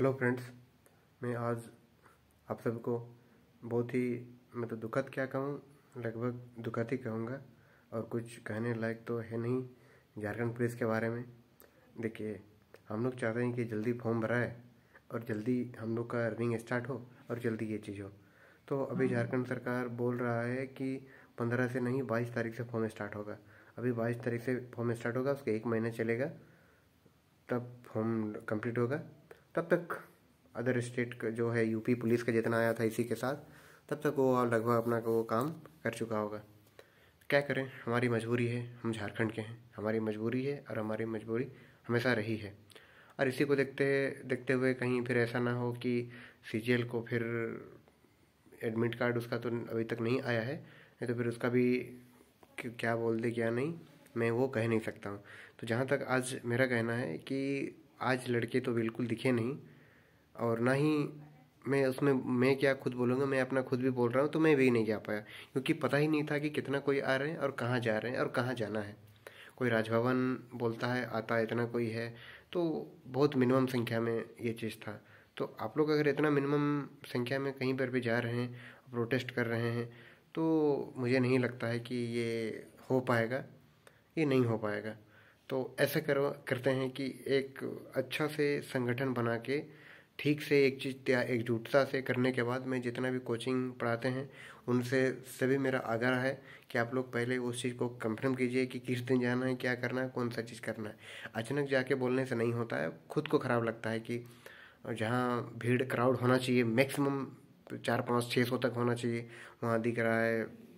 Hello friends मैं आज आप सबको बहुत ही मतलब दुखद क्या कहूँ लगभग दुखद ही कहूँगा और कुछ कहने लायक तो है नहीं झारखंड पुलिस के बारे में देखिए हम लोग चाहते हैं कि जल्दी फॉर्म भरा है और जल्दी हम लोग का रनिंग स्टार्ट हो और जल्दी ये चीज़ हो तो अभी हाँ। झारखंड सरकार बोल रहा है कि पंद्रह से नहीं बाईस तारीख से फॉर्म स्टार्ट होगा अभी बाईस तारीख से फॉर्म स्टार्ट होगा उसके एक महीना चलेगा तब फॉर्म कंप्लीट होगा तब तक अदर स्टेट का जो है यूपी पुलिस का जितना आया था इसी के साथ तब तक वो लगभग अपना वो काम कर चुका होगा क्या करें हमारी मजबूरी है हम झारखंड के हैं हमारी मजबूरी है और हमारी मजबूरी हमेशा रही है और इसी को देखते देखते हुए कहीं फिर ऐसा ना हो कि सी को फिर एडमिट कार्ड उसका तो अभी तक नहीं आया है नहीं तो फिर उसका भी क्या बोल दे क्या नहीं मैं वो कह नहीं सकता हूँ तो जहाँ तक आज मेरा कहना है कि आज लड़के तो बिल्कुल दिखे नहीं और ना ही मैं उसमें मैं क्या खुद बोलूँगा मैं अपना खुद भी बोल रहा हूँ तो मैं भी नहीं जा पाया क्योंकि पता ही नहीं था कि कितना कोई आ रहे हैं और कहाँ जा रहे हैं और कहाँ जाना है कोई राजभवन बोलता है आता है इतना कोई है तो बहुत मिनिमम संख्या में ये चीज़ था तो आप लोग अगर इतना मिनिमम संख्या में कहीं पर भी जा रहे हैं प्रोटेस्ट कर रहे हैं तो मुझे नहीं लगता है कि ये हो पाएगा ये नहीं हो पाएगा तो ऐसे कर करते हैं कि एक अच्छा से संगठन बना के ठीक से एक चीज़ त्या एकजुटता से करने के बाद मैं जितना भी कोचिंग पढ़ाते हैं उनसे सभी मेरा आग्रह है कि आप लोग पहले उस चीज़ को कंफर्म कीजिए कि किस दिन जाना है क्या करना है कौन सा चीज़ करना है अचानक जाके बोलने से नहीं होता है खुद को ख़राब लगता है कि जहाँ भीड़ क्राउड होना चाहिए मैक्सिमम चार पाँच छः सौ तक होना चाहिए वहाँ दिख रहा है